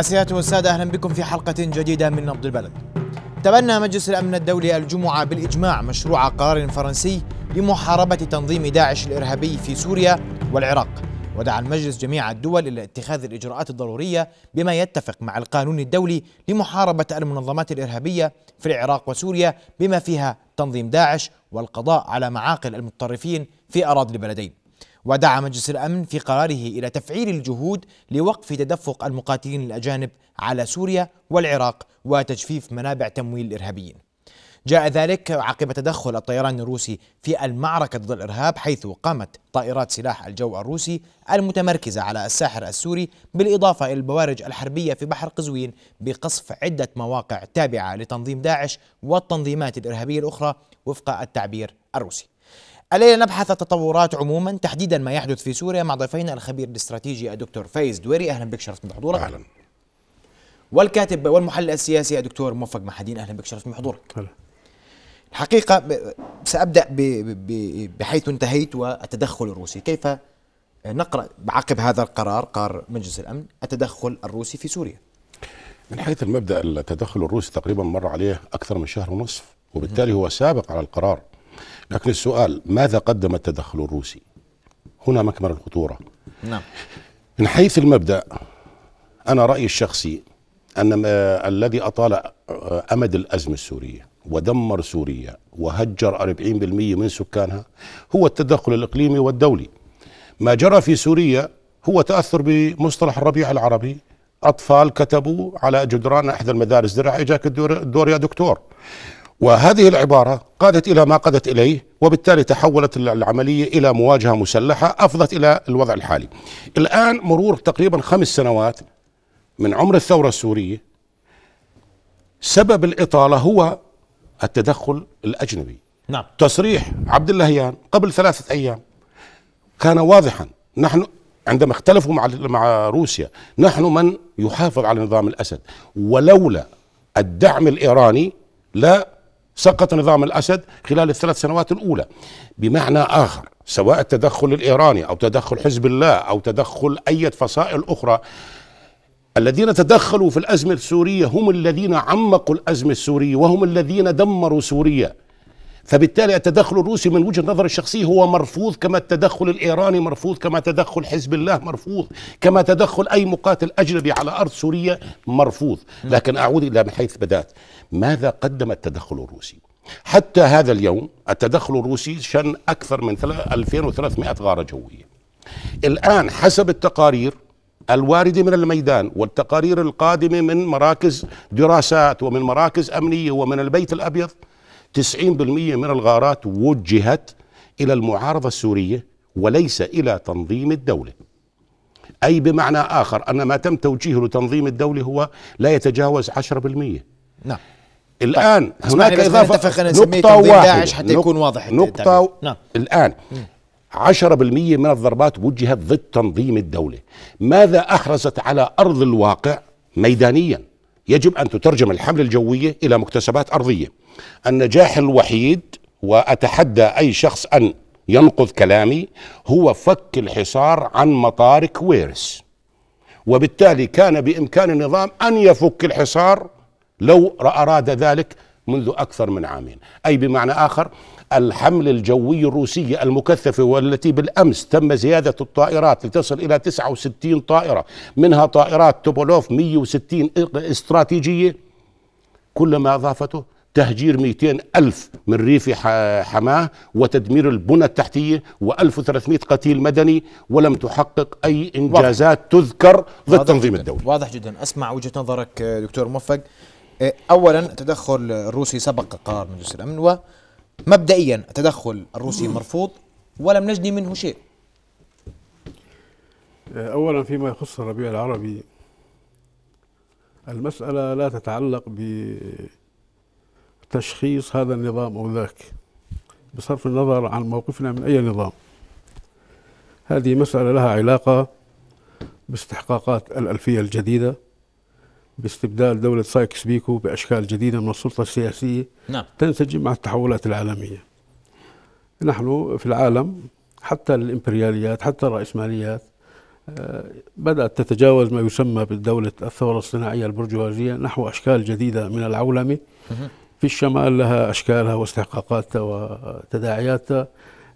السيادة والسادة أهلا بكم في حلقة جديدة من نبض البلد تبنى مجلس الأمن الدولي الجمعة بالإجماع مشروع قرار فرنسي لمحاربة تنظيم داعش الإرهابي في سوريا والعراق ودعا المجلس جميع الدول إلى اتخاذ الإجراءات الضرورية بما يتفق مع القانون الدولي لمحاربة المنظمات الإرهابية في العراق وسوريا بما فيها تنظيم داعش والقضاء على معاقل المتطرفين في أراضي البلدين ودعا مجلس الأمن في قراره إلى تفعيل الجهود لوقف تدفق المقاتلين الأجانب على سوريا والعراق وتجفيف منابع تمويل الإرهابيين جاء ذلك عقب تدخل الطيران الروسي في المعركة ضد الإرهاب حيث قامت طائرات سلاح الجو الروسي المتمركزة على الساحر السوري بالإضافة إلى البوارج الحربية في بحر قزوين بقصف عدة مواقع تابعة لتنظيم داعش والتنظيمات الإرهابية الأخرى وفق التعبير الروسي الليلة نبحث تطورات عموما تحديدا ما يحدث في سوريا مع ضيفينا الخبير الاستراتيجي الدكتور فايز دويري أهلا بك شرفت بحضورك أهلا والكاتب والمحلل السياسي الدكتور موفق محدين أهلا بك شرفت بحضورك أهلا الحقيقة سأبدأ بحيث انتهيت والتدخل الروسي كيف نقرأ عقب هذا القرار قرار مجلس الأمن التدخل الروسي في سوريا من حيث المبدأ التدخل الروسي تقريبا مر عليه أكثر من شهر ونصف وبالتالي هو سابق على القرار لكن السؤال ماذا قدم التدخل الروسي هنا مكمن الخطورة نعم من حيث المبدأ أنا رأيي الشخصي أن الذي أطال أمد الأزمة السورية ودمر سوريا وهجر 40% من سكانها هو التدخل الإقليمي والدولي ما جرى في سوريا هو تأثر بمصطلح الربيع العربي أطفال كتبوا على جدران أحد المدارس درع إجاك الدور, الدور يا دكتور وهذه العبارة قادت إلى ما قادت إليه وبالتالي تحولت العملية إلى مواجهة مسلحة أفضت إلى الوضع الحالي الآن مرور تقريبا خمس سنوات من عمر الثورة السورية سبب الإطالة هو التدخل الأجنبي نعم. تصريح عبد اللهيان قبل ثلاثة أيام كان واضحا نحن عندما اختلفوا مع مع روسيا نحن من يحافظ على نظام الأسد ولولا الدعم الإيراني لا سقط نظام الأسد خلال الثلاث سنوات الأولى بمعنى آخر سواء التدخل الإيراني أو تدخل حزب الله أو تدخل أي فصائل أخرى الذين تدخلوا في الأزمة السورية هم الذين عمقوا الأزمة السورية وهم الذين دمروا سوريا فبالتالي التدخل الروسي من وجهه نظر الشخصي هو مرفوض كما التدخل الايراني مرفوض كما تدخل حزب الله مرفوض كما تدخل اي مقاتل اجنبي على ارض سوريا مرفوض نعم. لكن اعود الى من حيث بدات ماذا قدم التدخل الروسي حتى هذا اليوم التدخل الروسي شن اكثر من 2300 غاره جويه الان حسب التقارير الواردة من الميدان والتقارير القادمة من مراكز دراسات ومن مراكز أمنية ومن البيت الأبيض 90% من الغارات وجهت إلى المعارضة السورية وليس إلى تنظيم الدولة أي بمعنى آخر أن ما تم توجيهه لتنظيم الدولة هو لا يتجاوز 10% نعم الآن طيب. هناك إضافة نقطة واحدة داعش حتى يكون واضح نقطة و... نعم. الآن 10% من الضربات وجهت ضد تنظيم الدولة ماذا أحرزت على أرض الواقع ميدانيا يجب أن تترجم الحملة الجوية إلى مكتسبات أرضية النجاح الوحيد وأتحدى أي شخص أن ينقض كلامي هو فك الحصار عن مطار كويرس وبالتالي كان بإمكان النظام أن يفك الحصار لو أراد ذلك منذ أكثر من عامين أي بمعنى آخر الحمل الجوي الروسي المكثفة والتي بالأمس تم زيادة الطائرات لتصل إلى 69 طائرة منها طائرات توبولوف 160 استراتيجية كل ما أضافته تهجير 200 ألف من ريف حماه وتدمير البنى التحتية و1300 قتيل مدني ولم تحقق أي إنجازات تذكر ضد التنظيم الدولي واضح جدا أسمع وجهة نظرك دكتور موفق أولا التدخل الروسي سبق قرار مجلس الأمن و مبدئيا التدخل الروسي مرفوض ولم نجني منه شيء آه، أولا فيما يخص الربيع العربي المسألة لا تتعلق بتشخيص هذا النظام أو ذاك بصرف النظر عن موقفنا من أي نظام هذه مسألة لها علاقة باستحقاقات الألفية الجديدة باستبدال دولة سايكس بيكو بأشكال جديدة من السلطة السياسية نعم. تنسجم مع التحولات العالمية نحن في العالم حتى الإمبرياليات حتى الرأسماليات آه، بدأت تتجاوز ما يسمى بالدولة الثورة الصناعية البرجوازية نحو أشكال جديدة من العولمة في الشمال لها أشكالها واستحقاقاتها وتداعياتها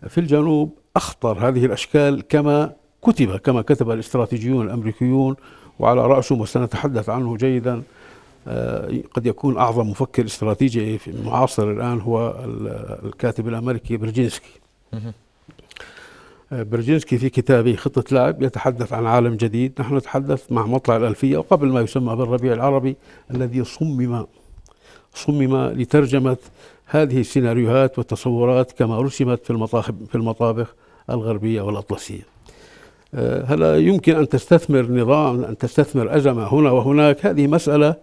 في الجنوب أخطر هذه الأشكال كما كتب كما كتب الاستراتيجيون الأمريكيون وعلى رأسه وسنتحدث عنه جيدا آه، قد يكون أعظم مفكر استراتيجي في المعاصر الآن هو الكاتب الأمريكي برجينسكي آه، برجينسكي في كتابه خطة لعب يتحدث عن عالم جديد نحن نتحدث مع مطلع الألفية وقبل ما يسمى بالربيع العربي الذي صمم صمم لترجمة هذه السيناريوهات والتصورات كما رسمت في في المطابخ الغربية والأطلسية آه، هلا يمكن أن تستثمر نظام أن تستثمر أزمة هنا وهناك هذه مسألة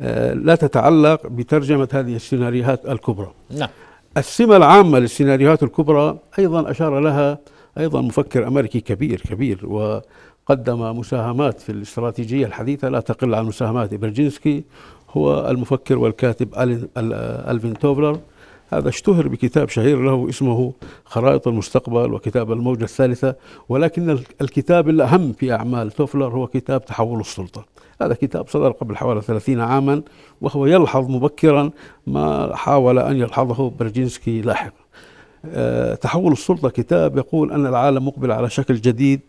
آه، لا تتعلق بترجمة هذه السيناريوهات الكبرى نعم السمة العامة للسيناريوهات الكبرى أيضا أشار لها أيضا مفكر أمريكي كبير كبير وقدم مساهمات في الاستراتيجية الحديثة لا تقل عن مساهمات إبرجينسكي هو المفكر والكاتب آه، ألفين توفلر هذا اشتهر بكتاب شهير له اسمه خرائط المستقبل وكتاب الموجة الثالثة ولكن الكتاب الأهم في أعمال توفلر هو كتاب تحول السلطة هذا كتاب صدر قبل حوالي 30 عاما وهو يلحظ مبكرا ما حاول أن يلحظه برجينسكي لاحقا آه، تحول السلطة كتاب يقول أن العالم مقبل على شكل جديد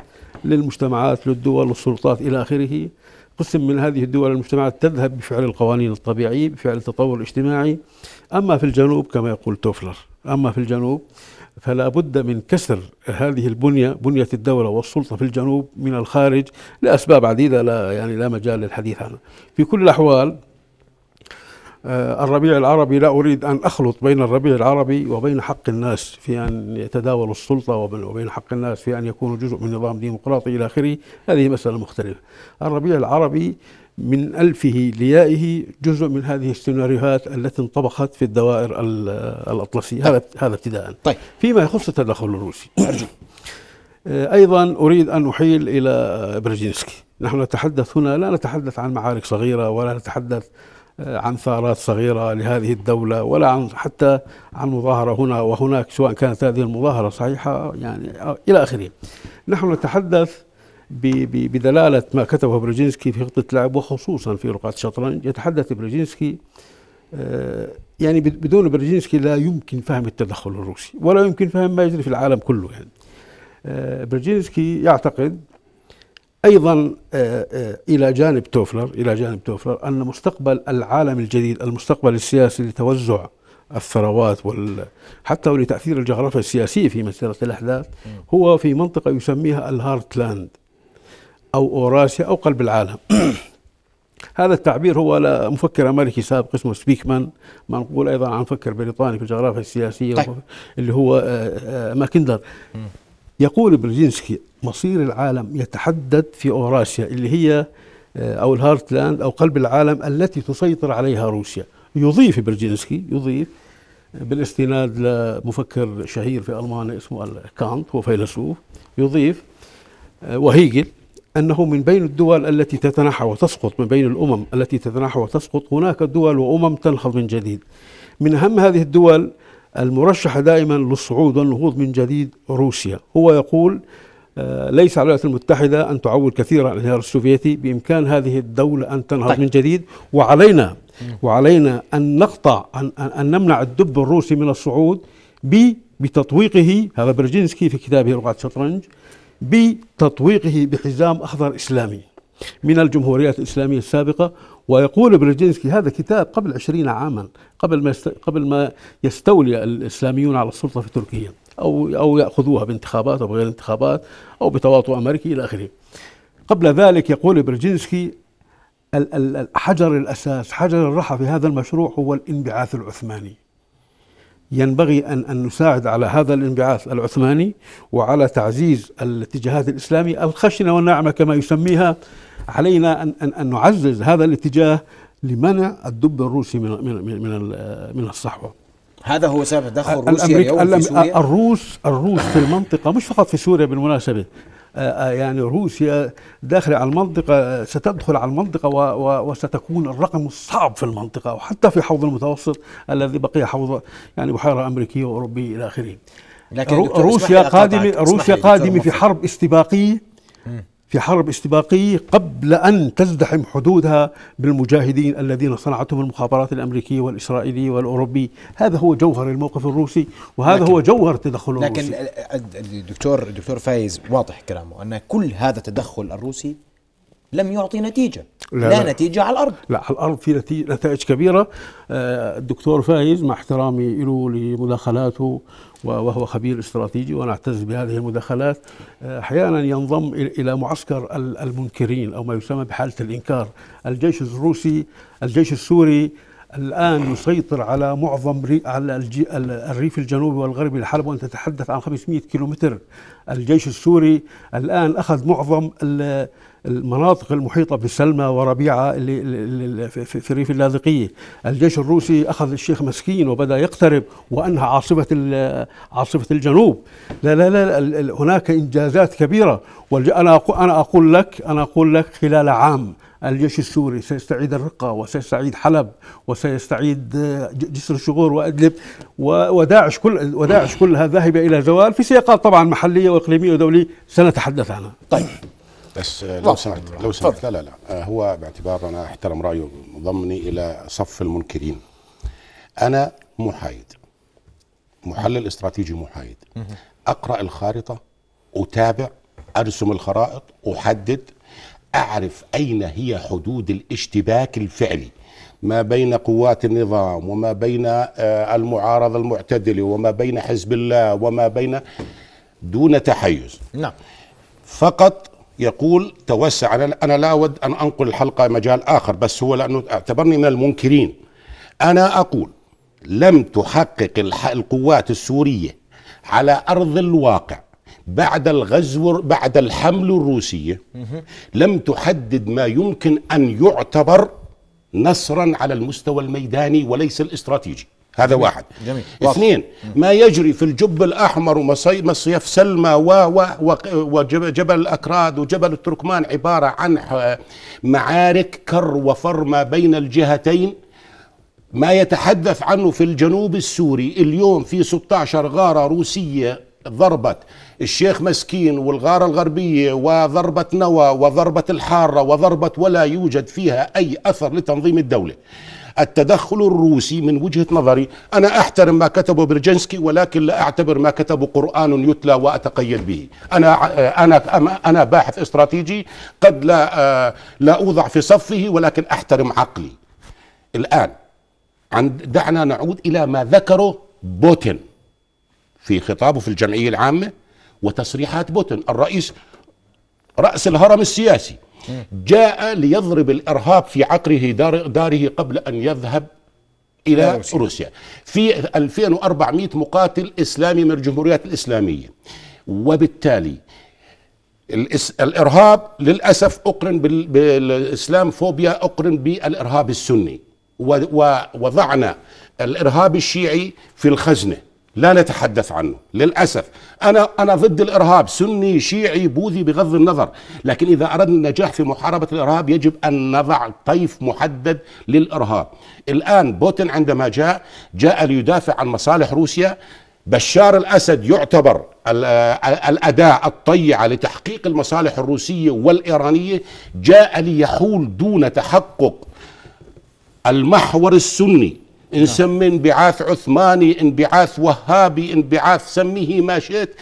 للمجتمعات للدول والسلطات إلى آخره قسم من هذه الدول المجتمعات تذهب بفعل القوانين الطبيعية بفعل التطور الاجتماعي أما في الجنوب كما يقول توفلر أما في الجنوب فلا بد من كسر هذه البنية بنية الدولة والسلطة في الجنوب من الخارج لأسباب عديدة لا يعني لا مجال للحديث عنها في كل الأحوال آه، الربيع العربي لا أريد أن أخلط بين الربيع العربي وبين حق الناس في أن يتداولوا السلطة وبين حق الناس في أن يكونوا جزء من نظام ديمقراطي إلى آخره هذه مسألة مختلفة الربيع العربي من ألفه ليائه جزء من هذه السيناريوهات التي انطبخت في الدوائر الأطلسية هذا طيب. هذا ابتداء طيب. فيما يخص التدخل الروسي أرجو آه، أيضا أريد أن أحيل إلى برجينسكي نحن نتحدث هنا لا نتحدث عن معارك صغيرة ولا نتحدث عن ثارات صغيرة لهذه الدولة ولا عن حتى عن مظاهرة هنا وهناك سواء كانت هذه المظاهرة صحيحة يعني آه، إلى آخره نحن نتحدث بدلالة ما كتبه برجينسكي في خطة لعب وخصوصا في رقعة الشطرنج يتحدث برجينسكي آه، يعني بدون برجينسكي لا يمكن فهم التدخل الروسي ولا يمكن فهم ما يجري في العالم كله يعني آه، برجينسكي يعتقد ايضا آه، آه، الى جانب توفلر الى جانب توفلر ان مستقبل العالم الجديد المستقبل السياسي لتوزع الثروات وال حتى ولتاثير الجغرافيا السياسيه في مسيره الاحداث هو في منطقه يسميها الهارت لاند او اوراسيا او قلب العالم هذا التعبير هو لمفكر امريكي سابق اسمه سبيكمان منقول ايضا عن مفكر بريطاني في الجغرافيا السياسيه طيب. اللي هو آه، ماكندر يقول برجينسكي مصير العالم يتحدد في أوراسيا اللي هي آه، أو الهارتلاند أو قلب العالم التي تسيطر عليها روسيا يضيف برجينسكي يضيف آه، بالاستناد لمفكر شهير في ألمانيا اسمه كانت هو فيلسوف يضيف آه، وهيجل أنه من بين الدول التي تتنحى وتسقط من بين الأمم التي تتنحى وتسقط هناك دول وأمم تنهض من جديد من أهم هذه الدول المرشح دائما للصعود والنهوض من جديد روسيا هو يقول آه، ليس على الولايات المتحدة أن تعول كثيرا على الانهيار السوفيتي بإمكان هذه الدولة أن تنهض طيب. من جديد وعلينا وعلينا أن نقطع أن, أن نمنع الدب الروسي من الصعود بتطويقه هذا برجينسكي في كتابه رقعة شطرنج بتطويقه بحزام أخضر إسلامي من الجمهوريات الإسلامية السابقة ويقول برجينسكي هذا كتاب قبل عشرين عاما قبل ما قبل ما يستولي الاسلاميون على السلطه في تركيا او او ياخذوها بانتخابات او بغير انتخابات او بتواطؤ امريكي الى اخره. قبل ذلك يقول برجينسكي حجر الاساس حجر الرحى في هذا المشروع هو الانبعاث العثماني. ينبغي أن, أن نساعد على هذا الانبعاث العثماني وعلى تعزيز الاتجاهات الإسلامية الخشنة والناعمة كما يسميها علينا أن, أن, أن نعزز هذا الاتجاه لمنع الدب الروسي من, من, من, من الصحوة هذا هو سبب تدخل روسيا اليوم في سوريا الروس الروس في المنطقة مش فقط في سوريا بالمناسبة آه، آه، يعني روسيا داخلة على المنطقة آه، ستدخل على المنطقة وستكون الرقم الصعب في المنطقة وحتى في حوض المتوسط الذي بقي حوض يعني بحيرة أمريكية وأوروبية إلى آخره لكن روسيا قادمة روسيا قادمة في حرب استباقية في حرب استباقية قبل أن تزدحم حدودها بالمجاهدين الذين صنعتهم المخابرات الأمريكية والإسرائيلية والأوروبية هذا هو جوهر الموقف الروسي وهذا هو جوهر التدخل الروسي لكن الدكتور الدكتور فايز واضح كلامه أن كل هذا التدخل الروسي لم يعطي نتيجة لا, لا, لا نتيجة على الأرض لا على الأرض في نتيجة نتائج كبيرة آه، الدكتور فايز مع احترامي له لمداخلاته وهو خبير استراتيجي ونعتز بهذه المداخلات احيانا ينضم الى معسكر المنكرين او ما يسمى بحاله الانكار الجيش الروسي الجيش السوري الان يسيطر على معظم على الريف الجنوبي والغربي لحلب وانت تتحدث عن 500 كيلومتر الجيش السوري الان اخذ معظم المناطق المحيطة بالسلمى وربيعة اللي, في ريف اللاذقية الجيش الروسي أخذ الشيخ مسكين وبدأ يقترب وأنهى عاصفة عاصفة الجنوب لا لا لا هناك إنجازات كبيرة أنا أنا أقول لك أنا أقول لك خلال عام الجيش السوري سيستعيد الرقة وسيستعيد حلب وسيستعيد آه، جسر الشغور وأدلب وداعش كل وداعش كلها ذاهبة إلى زوال في سياقات طبعا محلية وإقليمية ودولية سنتحدث عنها طيب بس لو سمحت لو سمحت لا لا لا آه، هو باعتبار انا احترم رايه ضمني الى صف المنكرين انا محايد محلل استراتيجي محايد اقرا الخارطه اتابع ارسم الخرائط احدد اعرف اين هي حدود الاشتباك الفعلي ما بين قوات النظام وما بين آه، المعارضه المعتدله وما بين حزب الله وما بين دون تحيز نعم فقط يقول توسع أنا, أنا لا أود أن أنقل الحلقة مجال آخر بس هو لأنه اعتبرني من المنكرين أنا أقول لم تحقق القوات السورية على أرض الواقع بعد الغزو بعد الحمل الروسية لم تحدد ما يمكن أن يعتبر نصرا على المستوى الميداني وليس الاستراتيجي هذا جميل. واحد جميل. اثنين ما يجري في الجب الأحمر ومصيف سلمى و وجبل الأكراد وجبل التركمان عبارة عن معارك كر وفر ما بين الجهتين ما يتحدث عنه في الجنوب السوري اليوم في 16 غارة روسية ضربت الشيخ مسكين والغارة الغربية وضربة نوى وضربة الحارة وضربة ولا يوجد فيها أي أثر لتنظيم الدولة التدخل الروسي من وجهة نظري أنا أحترم ما كتبه برجنسكي ولكن لا أعتبر ما كتبه قرآن يتلى وأتقيد به أنا أنا أنا باحث استراتيجي قد لا لا أوضع في صفه ولكن أحترم عقلي الآن دعنا نعود إلى ما ذكره بوتين في خطابه في الجمعية العامة وتصريحات بوتين الرئيس رأس الهرم السياسي جاء ليضرب الارهاب في عقره دار داره قبل ان يذهب الى روسيا, روسيا. في 2400 مقاتل اسلامي من الجمهوريات الاسلاميه وبالتالي الارهاب للاسف اقرن بالاسلام فوبيا اقرن بالارهاب السني ووضعنا الارهاب الشيعي في الخزنه لا نتحدث عنه للأسف أنا أنا ضد الإرهاب سني شيعي بوذي بغض النظر لكن إذا أردنا النجاح في محاربة الإرهاب يجب أن نضع طيف محدد للإرهاب الآن بوتين عندما جاء جاء ليدافع عن مصالح روسيا بشار الأسد يعتبر الأداة الطيعة لتحقيق المصالح الروسية والإيرانية جاء ليحول دون تحقق المحور السني نسمي نعم. انبعاث عثماني انبعاث وهابي انبعاث سميه ما شئت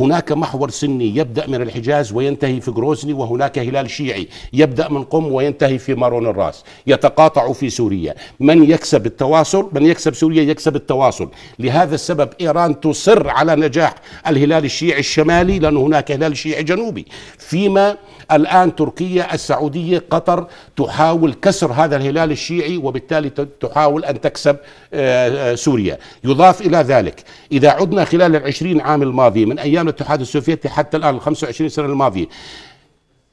هناك محور سني يبدا من الحجاز وينتهي في غروزني وهناك هلال شيعي يبدا من قم وينتهي في مارون الراس يتقاطع في سوريا من يكسب التواصل من يكسب سوريا يكسب التواصل لهذا السبب ايران تصر على نجاح الهلال الشيعي الشمالي لان هناك هلال شيعي جنوبي فيما الآن تركيا السعودية قطر تحاول كسر هذا الهلال الشيعي وبالتالي تحاول أن تكسب آه، آه، سوريا يضاف إلى ذلك إذا عدنا خلال العشرين عام الماضي من أيام الاتحاد السوفيتي حتى الآن الخمسة وعشرين سنة الماضية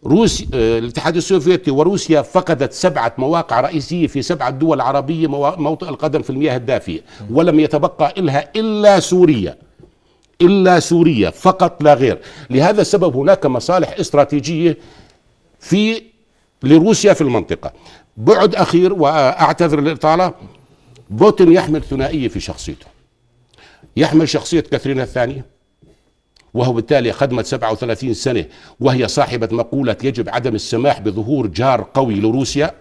روسيا آه، الاتحاد السوفيتي وروسيا فقدت سبعة مواقع رئيسية في سبعة دول عربية موطئ القدم في المياه الدافئة ولم يتبقى إلها إلا سوريا إلا سوريا فقط لا غير لهذا السبب هناك مصالح استراتيجية في لروسيا في المنطقة بعد أخير وأعتذر للإطالة بوتين يحمل ثنائية في شخصيته يحمل شخصية كاترينا الثانية وهو بالتالي خدمت 37 سنة وهي صاحبة مقولة يجب عدم السماح بظهور جار قوي لروسيا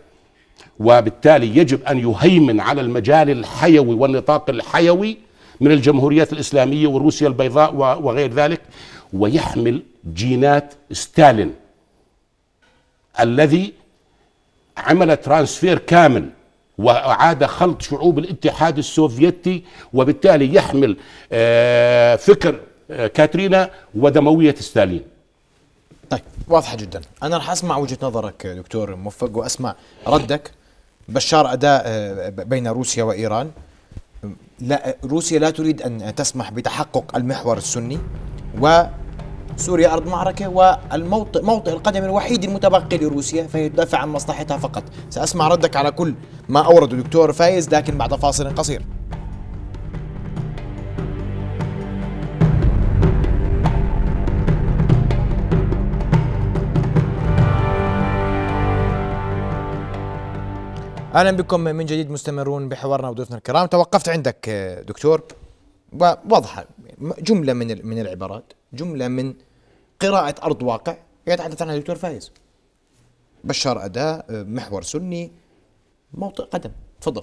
وبالتالي يجب أن يهيمن على المجال الحيوي والنطاق الحيوي من الجمهوريات الإسلامية وروسيا البيضاء وغير ذلك ويحمل جينات ستالين الذي عمل ترانسفير كامل وعاد خلط شعوب الاتحاد السوفيتي وبالتالي يحمل آه، فكر آه، كاترينا ودموية ستالين طيب واضحة جدا أنا راح أسمع وجهة نظرك دكتور موفق وأسمع ردك بشار أداء آه، بين روسيا وإيران لا روسيا لا تريد ان تسمح بتحقق المحور السني وسوريا ارض معركه والموطئ موطئ القدم الوحيد المتبقي لروسيا فهي تدافع عن مصلحتها فقط ساسمع ردك على كل ما اورده دكتور فايز لكن بعد فاصل قصير اهلا بكم من جديد مستمرون بحوارنا وضيوفنا الكرام توقفت عندك آه، دكتور واضحه جمله من من العبارات جمله من قراءه ارض واقع يتحدث عنها الدكتور فايز بشار اداء آه، محور سني موطئ قدم تفضل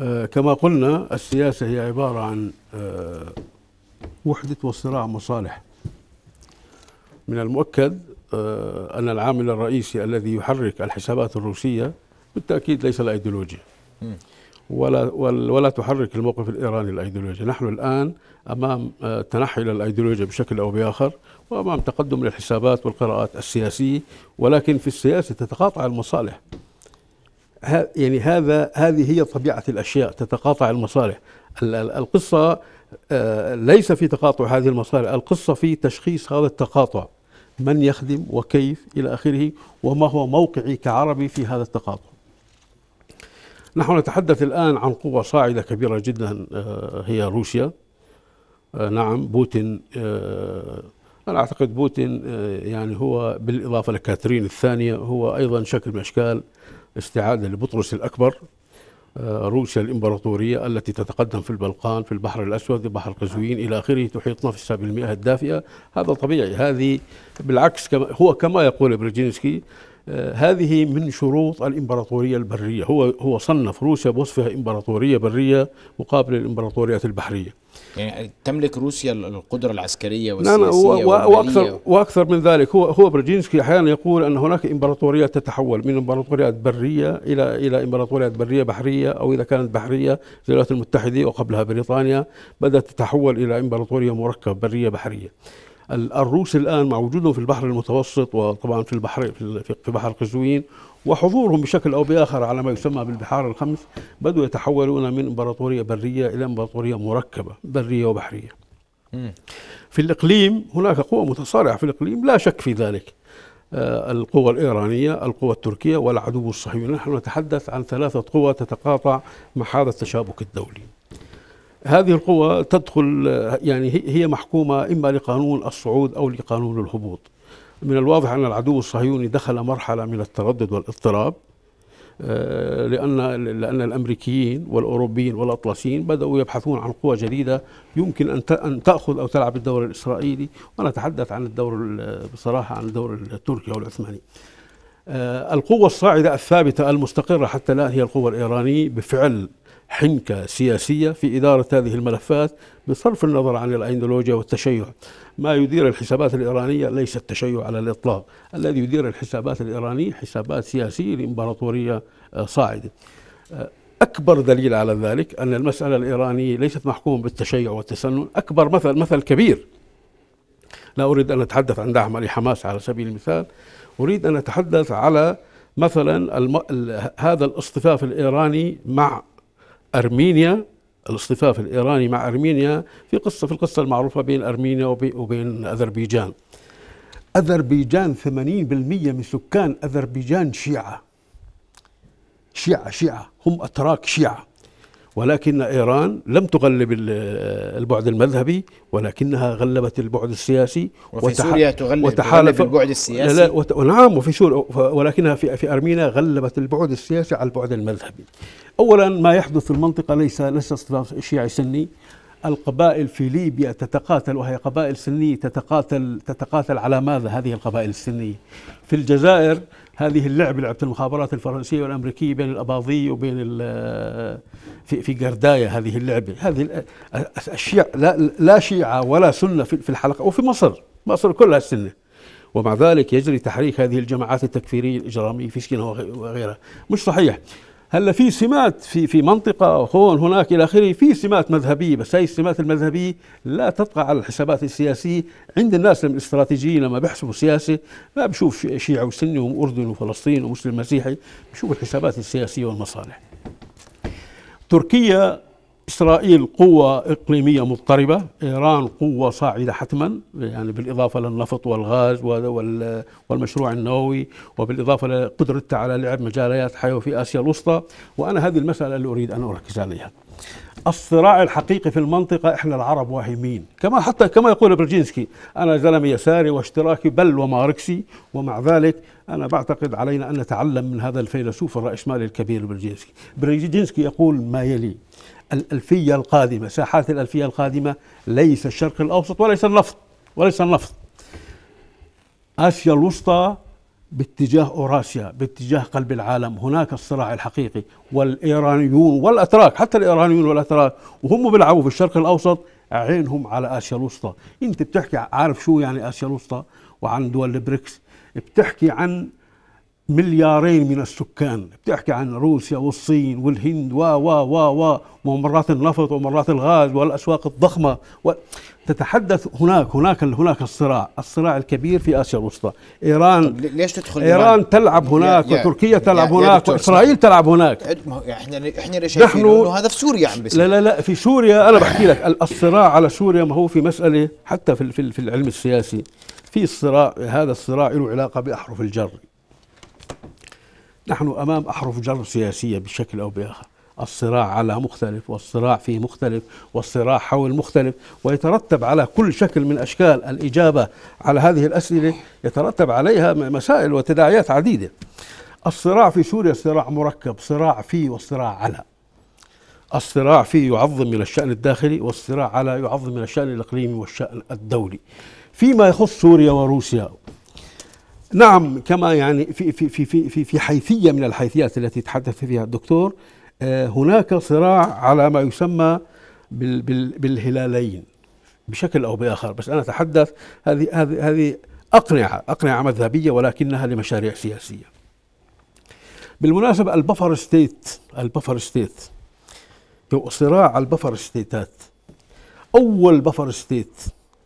آه، كما قلنا السياسه هي عباره عن وحده وصراع مصالح من المؤكد آه، أن العامل الرئيسي الذي يحرك الحسابات الروسية بالتأكيد ليس الأيديولوجيا ولا, ولا تحرك الموقف الإيراني الأيديولوجيا نحن الآن أمام آه، تنحي إلى الأيديولوجيا بشكل أو بآخر وأمام تقدم للحسابات والقراءات السياسية ولكن في السياسة تتقاطع المصالح يعني هذا هذه هي طبيعة الأشياء تتقاطع المصالح القصة آه، ليس في تقاطع هذه المصالح القصة في تشخيص هذا التقاطع من يخدم وكيف إلى آخره وما هو موقعي كعربي في هذا التقاطع نحن نتحدث الآن عن قوة صاعدة كبيرة جدا آه، هي روسيا آه، نعم بوتين آه، أنا أعتقد بوتين يعني هو بالإضافة لكاترين الثانية هو أيضا شكل من أشكال استعادة لبطرس الأكبر آه، روسيا الإمبراطورية التي تتقدم في البلقان في البحر الأسود بحر قزوين إلى آخره تحيطنا في بالمياه الدافئة هذا طبيعي هذه بالعكس كما هو كما يقول برجينسكي هذه من شروط الإمبراطورية البرية هو هو صنف روسيا بوصفها إمبراطورية برية مقابل الإمبراطوريات البحرية يعني تملك روسيا القدرة العسكرية والسياسية نعم وأكثر, وأكثر من ذلك هو هو برجينسكي أحيانا يقول أن هناك إمبراطوريات تتحول من إمبراطوريات برية إلى إلى إمبراطوريات برية بحرية أو إذا كانت بحرية زي الولايات المتحدة وقبلها بريطانيا بدأت تتحول إلى إمبراطورية مركبة برية بحرية الروس الان مع وجودهم في البحر المتوسط وطبعا في البحر في بحر قزوين وحضورهم بشكل او باخر على ما يسمى بالبحار الخمس بدوا يتحولون من امبراطوريه بريه الى امبراطوريه مركبه بريه وبحريه. في الاقليم هناك قوى متصارعه في الاقليم لا شك في ذلك. آه، القوى الإيرانية القوى التركية والعدو الصهيوني نحن نتحدث عن ثلاثة قوى تتقاطع مع هذا التشابك الدولي هذه القوى تدخل يعني هي محكومة إما لقانون الصعود أو لقانون الهبوط من الواضح أن العدو الصهيوني دخل مرحلة من التردد والاضطراب آه، لأن لأن الأمريكيين والأوروبيين والأطلسيين بدأوا يبحثون عن قوى جديدة يمكن أن أن تأخذ أو تلعب الدور الإسرائيلي وأنا أتحدث عن الدور بصراحة عن الدور التركي أو العثماني آه، القوة الصاعدة الثابتة المستقرة حتى الآن هي القوة الإيرانية بفعل حنكة سياسية في إدارة هذه الملفات بصرف النظر عن الأيديولوجيا والتشيع ما يدير الحسابات الإيرانية ليس التشيع على الإطلاق الذي يدير الحسابات الإيرانية حسابات سياسية لإمبراطورية آه، صاعدة آه، أكبر دليل على ذلك أن المسألة الإيرانية ليست محكومة بالتشيع والتسنن أكبر مثل مثل كبير لا أريد أن أتحدث عن دعم لحماس على سبيل المثال أريد أن أتحدث على مثلا هذا الاصطفاف الإيراني مع أرمينيا الاصطفاف الإيراني مع أرمينيا في قصة في القصة المعروفة بين أرمينيا وبين أذربيجان أذربيجان 80% من سكان أذربيجان شيعة شيعة شيعة هم أتراك شيعة ولكن إيران لم تغلب البعد المذهبي ولكنها غلبت البعد السياسي وفي وتح... سوريا تغلب, وتحالف البعد السياسي لا وت... نعم وفي سوريا ولكنها في في ارمينيا غلبت البعد السياسي على البعد المذهبي أولا ما يحدث في المنطقة ليس ليس شيعي سني القبائل في ليبيا تتقاتل وهي قبائل سنية تتقاتل تتقاتل على ماذا هذه القبائل السنية في الجزائر هذه اللعبة لعبة المخابرات الفرنسية والأمريكية بين الأباضية وبين في في جردايا هذه اللعبة هذه الشيعة لا, لا شيعة ولا سنة في الحلقة وفي مصر مصر كلها السنة ومع ذلك يجري تحريك هذه الجماعات التكفيرية الإجرامية في سكينة وغيرها مش صحيح هلا في سمات في في منطقه هون هناك الى اخره في سمات مذهبيه بس هاي السمات المذهبيه لا تطغى على الحسابات السياسيه عند الناس الاستراتيجيين لما بيحسبوا سياسه ما بشوف شيعي وسني واردن وفلسطين ومسلم مسيحي بشوف الحسابات السياسيه والمصالح تركيا إسرائيل قوة إقليمية مضطربة إيران قوة صاعدة حتما يعني بالإضافة للنفط والغاز والمشروع النووي وبالإضافة لقدرتها على لعب مجاليات حيوية في آسيا الوسطى وأنا هذه المسألة اللي أريد أن أركز عليها الصراع الحقيقي في المنطقة إحنا العرب واهمين كما حتى كما يقول برجينسكي أنا زلمة يساري واشتراكي بل وماركسي ومع ذلك أنا بعتقد علينا أن نتعلم من هذا الفيلسوف الرأسمالي الكبير برجينسكي برجينسكي يقول ما يلي الألفية القادمة ساحات الألفية القادمة ليس الشرق الأوسط وليس النفط وليس النفط آسيا الوسطى باتجاه اوراسيا باتجاه قلب العالم هناك الصراع الحقيقي والايرانيون والاتراك حتى الايرانيون والاتراك وهم بيلعبوا في الشرق الاوسط عينهم على اسيا الوسطى انت بتحكي عارف شو يعني اسيا الوسطى وعن دول البريكس بتحكي عن مليارين من السكان بتحكي عن روسيا والصين والهند و و و و ومرات النفط ومرات الغاز والاسواق الضخمه و تتحدث هناك هناك هناك الصراع الصراع الكبير في اسيا الوسطى ايران ليش تدخل ايران, إيران تلعب هناك يا وتركيا يا تلعب يا هناك واسرائيل تلعب هناك احنا احنا ليش شايفين انه هذا في سوريا عم بيصير لا لا لا في سوريا انا بحكي لك الصراع على سوريا ما هو في مساله حتى في في العلم السياسي في الصراع هذا الصراع له علاقه باحرف الجر نحن امام احرف جر سياسيه بشكل او باخر الصراع على مختلف والصراع في مختلف والصراع حول مختلف ويترتب على كل شكل من أشكال الإجابة على هذه الأسئلة يترتب عليها مسائل وتداعيات عديدة الصراع في سوريا صراع مركب صراع فيه والصراع على الصراع فيه يعظم من الشأن الداخلي والصراع على يعظم من الشأن الإقليمي والشأن الدولي فيما يخص سوريا وروسيا نعم كما يعني في في في في, في حيثيه من الحيثيات التي تحدث فيها الدكتور آه، هناك صراع على ما يسمى بالهلالين بشكل او باخر بس انا اتحدث هذه هذه هذه اقنعه اقنعه مذهبيه ولكنها لمشاريع سياسيه بالمناسبه البفر ستيت البفر ستيت صراع البفر ستيتات اول بفر ستيت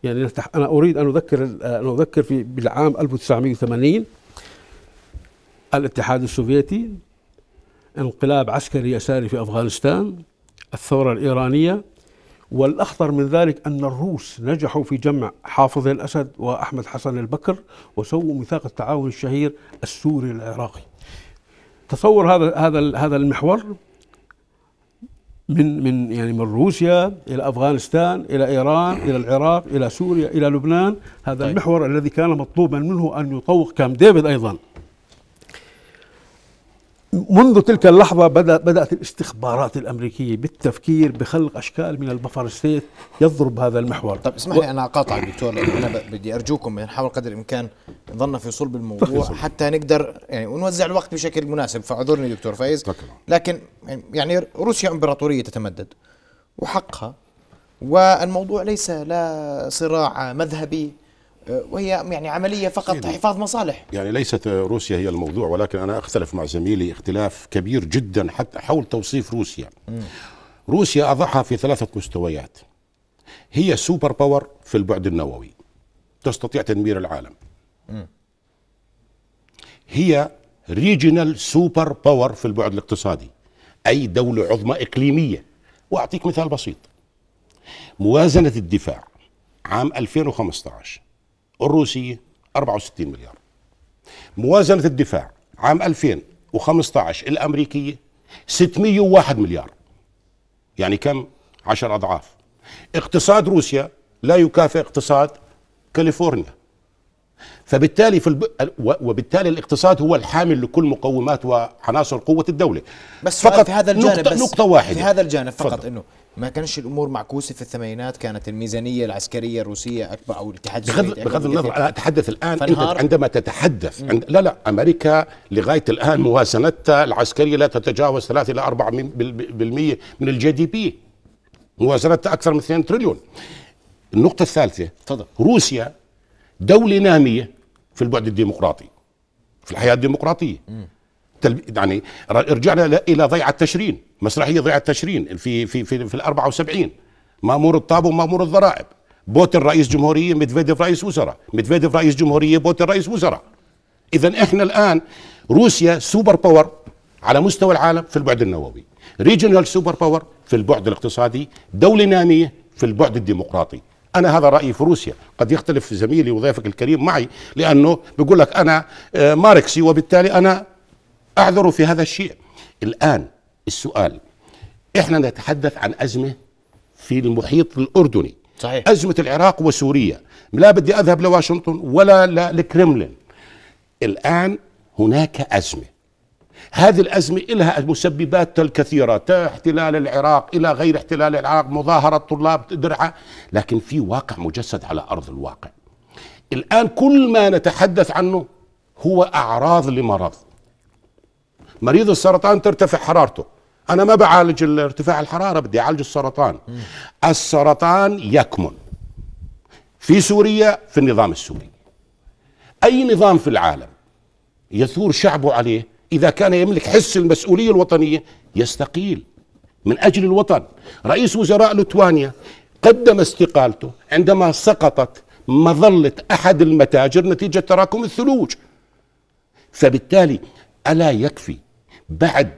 يعني انا اريد ان اذكر ان اذكر في بالعام 1980 الاتحاد السوفيتي انقلاب عسكري يساري في أفغانستان الثورة الإيرانية والأخطر من ذلك أن الروس نجحوا في جمع حافظ الأسد وأحمد حسن البكر وسووا ميثاق التعاون الشهير السوري العراقي تصور هذا هذا هذا المحور من من يعني من روسيا الى افغانستان الى ايران الى العراق الى سوريا الى لبنان هذا طيب. المحور الذي كان مطلوبا منه ان يطوق كام ديفيد ايضا منذ تلك اللحظة بدأ بدأت الاستخبارات الأمريكية بالتفكير بخلق أشكال من البفر ستيت يضرب هذا المحور طيب اسمح لي و... أنا أقاطع دكتور أنا بدي أرجوكم نحاول يعني، قدر الإمكان نظلنا في صلب الموضوع حتى نقدر يعني ونوزع الوقت بشكل مناسب فاعذرني دكتور فايز لكن يعني روسيا إمبراطورية تتمدد وحقها والموضوع ليس لا صراع مذهبي وهي يعني عملية فقط حفاظ مصالح يعني ليست روسيا هي الموضوع ولكن أنا أختلف مع زميلي اختلاف كبير جدا حتى حول توصيف روسيا م. روسيا أضعها في ثلاثة مستويات هي سوبر باور في البعد النووي تستطيع تدمير العالم م. هي ريجنال سوبر باور في البعد الاقتصادي أي دولة عظمى إقليمية وأعطيك مثال بسيط موازنة الدفاع عام 2015 الروسية 64 مليار موازنة الدفاع عام 2015 الأمريكية 601 مليار يعني كم 10 أضعاف اقتصاد روسيا لا يكافئ اقتصاد كاليفورنيا فبالتالي في الب... وبالتالي الاقتصاد هو الحامل لكل مقومات وعناصر قوه الدوله بس فقط في هذا الجانب نقطة, بس نقطة واحدة في هذا الجانب فقط انه ما كانش الامور معكوسه في الثمانينات كانت الميزانيه العسكريه الروسيه اكبر او الاتحاد السوفيتي بغض, بغض النظر انا اتحدث الان انت عندما تتحدث عند لا لا امريكا لغايه الان موازنتها العسكريه لا تتجاوز 3 الى 4% من الجي دي بي موازنتها اكثر من 2 تريليون النقطه الثالثه تفضل روسيا دوله ناميه في البعد الديمقراطي في الحياه الديمقراطيه يعني رجعنا الى ضيعه تشرين مسرحيه ضيعه تشرين في في في, في ال 74 مامور الطاب ومامور الضرائب بوتين رئيس جمهوريه ميدفيديف رئيس وزراء ميدفيديف رئيس جمهوريه بوتين رئيس وزراء اذا احنا الان روسيا سوبر باور على مستوى العالم في البعد النووي ريجنال سوبر باور في البعد الاقتصادي دوله ناميه في البعد الديمقراطي انا هذا رايي في روسيا قد يختلف زميلي وضيفك الكريم معي لانه بيقول لك انا آه، ماركسي وبالتالي انا اعذر في هذا الشيء الان السؤال احنا نتحدث عن ازمه في المحيط الاردني صحيح ازمه العراق وسوريا لا بدي اذهب لواشنطن ولا للكرملين الان هناك ازمه هذه الأزمة لها مسببات الكثيرة احتلال العراق إلى غير احتلال العراق مظاهرة طلاب درعا لكن في واقع مجسد على أرض الواقع الآن كل ما نتحدث عنه هو أعراض لمرض مريض السرطان ترتفع حرارته انا ما بعالج ارتفاع الحراره بدي اعالج السرطان السرطان يكمن في سوريا في النظام السوري اي نظام في العالم يثور شعبه عليه اذا كان يملك حس المسؤوليه الوطنيه يستقيل من اجل الوطن رئيس وزراء لتوانيا قدم استقالته عندما سقطت مظله احد المتاجر نتيجه تراكم الثلوج فبالتالي الا يكفي بعد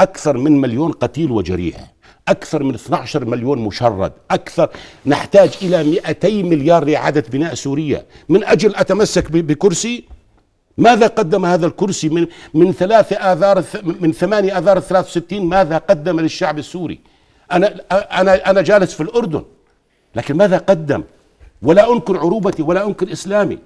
أكثر من مليون قتيل وجريح أكثر من 12 مليون مشرد أكثر نحتاج إلى 200 مليار لإعادة بناء سوريا من أجل أتمسك بكرسي ماذا قدم هذا الكرسي من من ثلاثة آذار من ثمانية آذار 63 ماذا قدم للشعب السوري أنا أنا أنا جالس في الأردن لكن ماذا قدم ولا أنكر عروبتي ولا أنكر إسلامي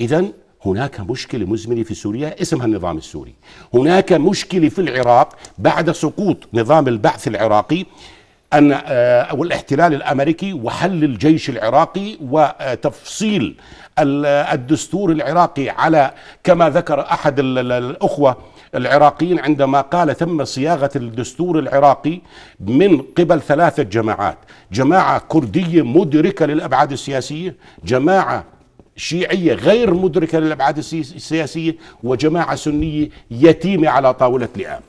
إذا هناك مشكلة مزمنة في سوريا اسمها النظام السوري هناك مشكلة في العراق بعد سقوط نظام البعث العراقي أن آه، والاحتلال الأمريكي وحل الجيش العراقي وتفصيل الدستور العراقي على كما ذكر أحد الأخوة العراقيين عندما قال تم صياغة الدستور العراقي من قبل ثلاثة جماعات جماعة كردية مدركة للأبعاد السياسية جماعة شيعية غير مدركة للأبعاد السياسية وجماعة سنية يتيمة على طاولة لئام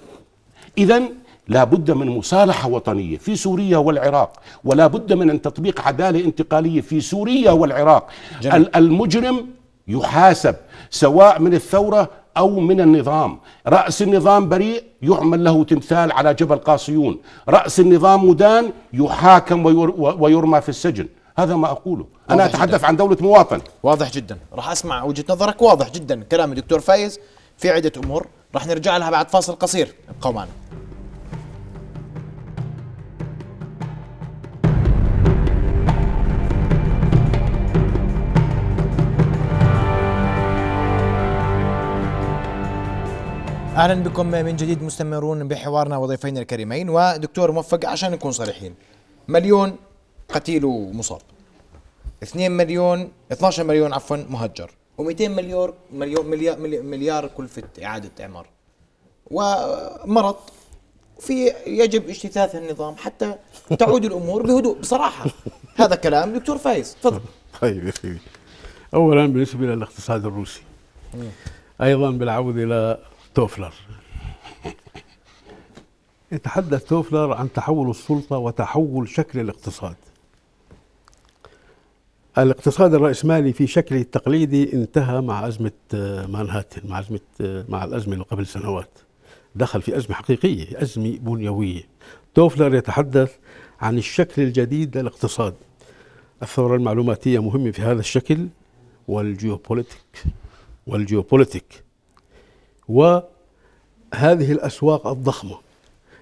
إذا لا بد من مصالحة وطنية في سوريا والعراق ولا بد من أن تطبيق عدالة انتقالية في سوريا والعراق جميل. المجرم يحاسب سواء من الثورة أو من النظام رأس النظام بريء يعمل له تمثال على جبل قاسيون رأس النظام مدان يحاكم ويرمى في السجن هذا ما اقوله انا اتحدث جداً. عن دوله مواطن واضح جدا راح اسمع وجهه نظرك واضح جدا كلام الدكتور فايز في عده امور راح نرجع لها بعد فاصل قصير ابقوا معنا اهلا بكم من جديد مستمرون بحوارنا وضيفين الكريمين ودكتور موفق عشان نكون صريحين مليون قتيل ومصاب 2 مليون 12 مليون عفوا مهجر و200 مليون مليون مليار مليار كلفه اعاده اعمار ومرض في يجب اجتثاث النظام حتى تعود الامور بهدوء بصراحه هذا كلام دكتور فايز تفضل طيب يا اولا بالنسبه للاقتصاد الروسي ايضا بالعودة الى توفلر يتحدث توفلر عن تحول السلطه وتحول شكل الاقتصاد الاقتصاد الرأسمالي في شكله التقليدي انتهى مع أزمة آه، مانهاتن مع أزمة آه، مع الأزمة اللي قبل سنوات دخل في أزمة حقيقية أزمة بنيوية توفلر يتحدث عن الشكل الجديد للاقتصاد الثورة المعلوماتية مهمة في هذا الشكل والجيوبوليتيك والجيوبوليتيك وهذه الأسواق الضخمة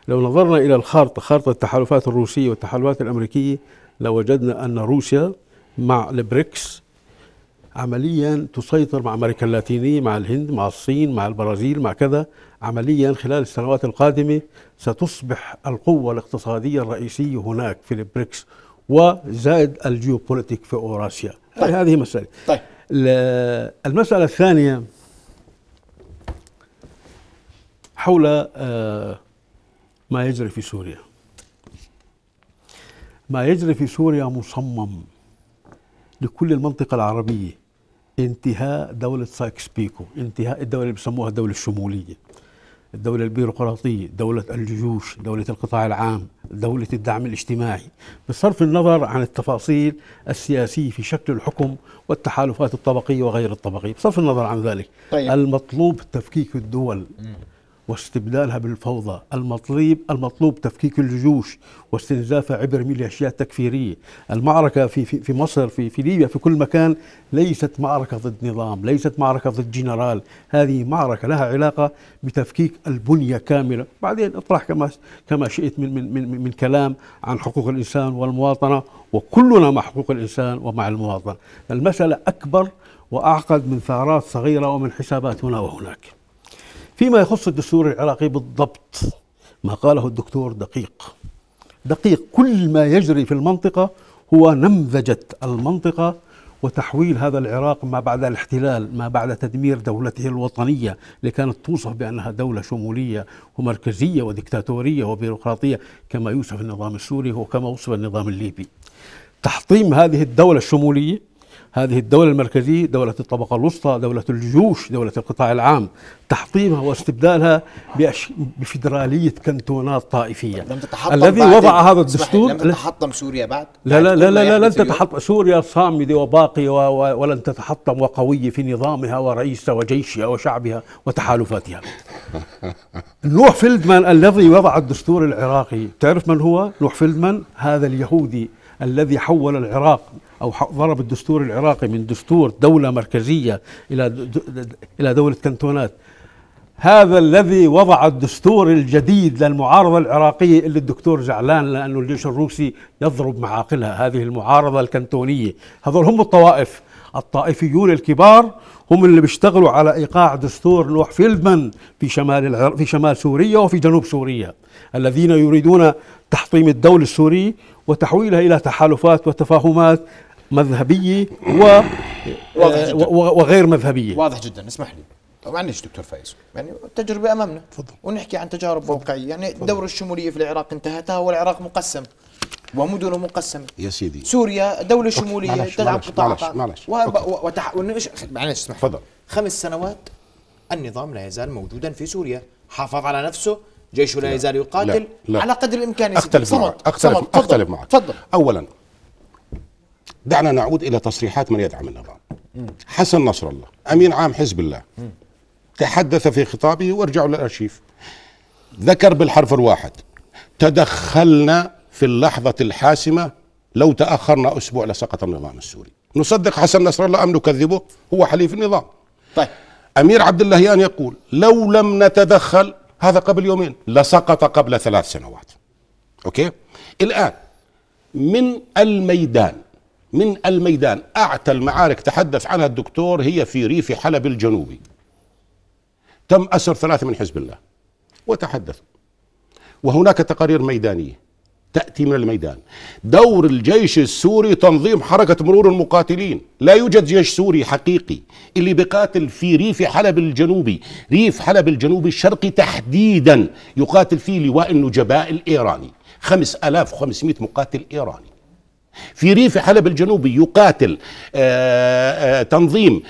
لو نظرنا إلى الخارطة خارطة التحالفات الروسية والتحالفات الأمريكية لوجدنا لو أن روسيا مع البريكس عمليا تسيطر مع امريكا اللاتينيه مع الهند مع الصين مع البرازيل مع كذا عمليا خلال السنوات القادمه ستصبح القوه الاقتصاديه الرئيسيه هناك في البريكس وزائد الجيوبوليتيك في اوراسيا طيب. هذه مساله طيب المساله الثانيه حول آه، ما يجري في سوريا ما يجري في سوريا مصمم لكل المنطقة العربية انتهاء دولة سايكس بيكو انتهاء الدولة اللي بسموها الدولة الشمولية الدولة البيروقراطية دولة الجيوش دولة القطاع العام دولة الدعم الاجتماعي بصرف النظر عن التفاصيل السياسية في شكل الحكم والتحالفات الطبقية وغير الطبقية بصرف النظر عن ذلك طيب. المطلوب تفكيك الدول م. واستبدالها بالفوضى المطلوب المطلوب تفكيك الجيوش واستنزاف عبر ميليشيات تكفيريه المعركه في في, في مصر في في ليبيا في كل مكان ليست معركه ضد نظام ليست معركه ضد جنرال هذه معركه لها علاقه بتفكيك البنيه كامله بعدين اطرح كما كما شئت من من من, من كلام عن حقوق الانسان والمواطنه وكلنا مع حقوق الانسان ومع المواطن المساله اكبر واعقد من ثارات صغيره ومن حسابات هنا وهناك فيما يخص الدستور العراقي بالضبط ما قاله الدكتور دقيق دقيق كل ما يجري في المنطقة هو نمذجة المنطقة وتحويل هذا العراق ما بعد الاحتلال ما بعد تدمير دولته الوطنية اللي كانت توصف بأنها دولة شمولية ومركزية وديكتاتورية وبيروقراطية كما يوصف النظام السوري وكما وصف النظام الليبي تحطيم هذه الدولة الشمولية هذه الدولة المركزية دولة الطبقة الوسطى دولة الجيوش دولة القطاع العام تحطيمها واستبدالها بفدرالية كنتونات طائفية لم تتحطم الذي وضع هذا الدستور لم تتحطم سوريا بعد لا لا لا, لا, لا لن تتحطم سوريا صامدة وباقية ولن تتحطم وقوية في نظامها ورئيسها وجيشها وشعبها وتحالفاتها نوح فيلدمان الذي وضع الدستور العراقي تعرف من هو نوح فيلدمان هذا اليهودي الذي حول العراق او ضرب الدستور العراقي من دستور دوله مركزيه الى الى دوله كنتونات هذا الذي وضع الدستور الجديد للمعارضة العراقية اللي الدكتور زعلان لأنه الجيش الروسي يضرب معاقلها هذه المعارضة الكنتونية هذول هم الطوائف الطائفيون الكبار هم اللي بيشتغلوا على ايقاع دستور نوح فيلدمان في شمال العراق في شمال سوريا وفي جنوب سوريا الذين يريدون تحطيم الدولة السوري وتحويلها الى تحالفات وتفاهمات مذهبية و واضح جداً. وغير مذهبية واضح جدا اسمح لي طبعا معلش دكتور فايز يعني التجربة امامنا فضل. ونحكي عن تجارب واقعية يعني الدورة الشمولية في العراق انتهتها والعراق مقسم ومدنه مقسمة يا سيدي سوريا دولة شمولية معلش تلعب قطاع معلش معلش ونش... معلش اسمح تفضل خمس سنوات النظام لا يزال موجودا في سوريا حافظ على نفسه جيشه لا, لا يزال يقاتل لا لا على قدر الامكان اختلف معك اختلف, فضل. أختلف معك تفضل اولا دعنا نعود الى تصريحات من يدعم النظام م. حسن نصر الله امين عام حزب الله م. تحدث في خطابه وارجعوا للارشيف ذكر بالحرف الواحد تدخلنا في اللحظة الحاسمة لو تأخرنا أسبوع لسقط النظام السوري نصدق حسن نصر الله أم نكذبه هو حليف النظام طيب أمير عبد اللهيان يقول لو لم نتدخل هذا قبل يومين لسقط قبل ثلاث سنوات أوكي الآن من الميدان من الميدان أعتى المعارك تحدث عنها الدكتور هي في ريف حلب الجنوبي تم أسر ثلاثة من حزب الله وتحدثوا وهناك تقارير ميدانية تأتي من الميدان دور الجيش السوري تنظيم حركة مرور المقاتلين لا يوجد جيش سوري حقيقي اللي بقاتل في ريف حلب الجنوبي ريف حلب الجنوبي الشرقي تحديدا يقاتل فيه لواء النجباء الإيراني 5500 مقاتل إيراني في ريف حلب الجنوبي يقاتل آآ آه، آآ آه، تنظيم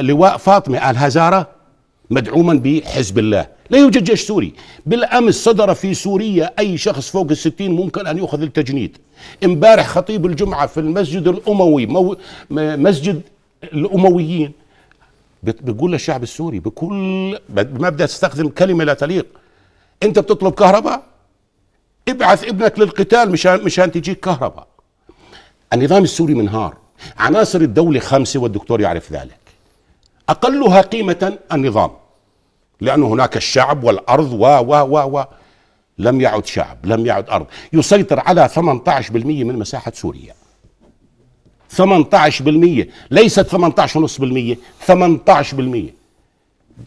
لواء فاطمة الهزارة مدعوما بحزب الله لا يوجد جيش سوري بالأمس صدر في سوريا أي شخص فوق الستين ممكن أن يؤخذ التجنيد امبارح خطيب الجمعة في المسجد الأموي مو مسجد الأمويين بيقول للشعب السوري بكل ما بدأ تستخدم كلمة لا تليق أنت بتطلب كهرباء ابعث ابنك للقتال مشان مشان تجيك كهرباء النظام السوري منهار عناصر الدولة خمسة والدكتور يعرف ذلك أقلها قيمة النظام لأن هناك الشعب والأرض و و و و لم يعد شعب لم يعد أرض يسيطر على 18% من مساحة سوريا 18% ليست 18.5% 18%